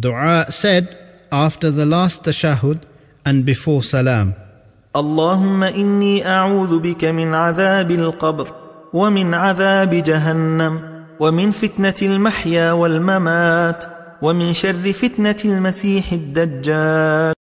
Dua said after the last tashahud and before salam. اللهم إني أعوذ بك من عذاب القبر ومن عذاب جهنم ومن فتنة المحيا والممات ومن شر فتنة المسيح الدجال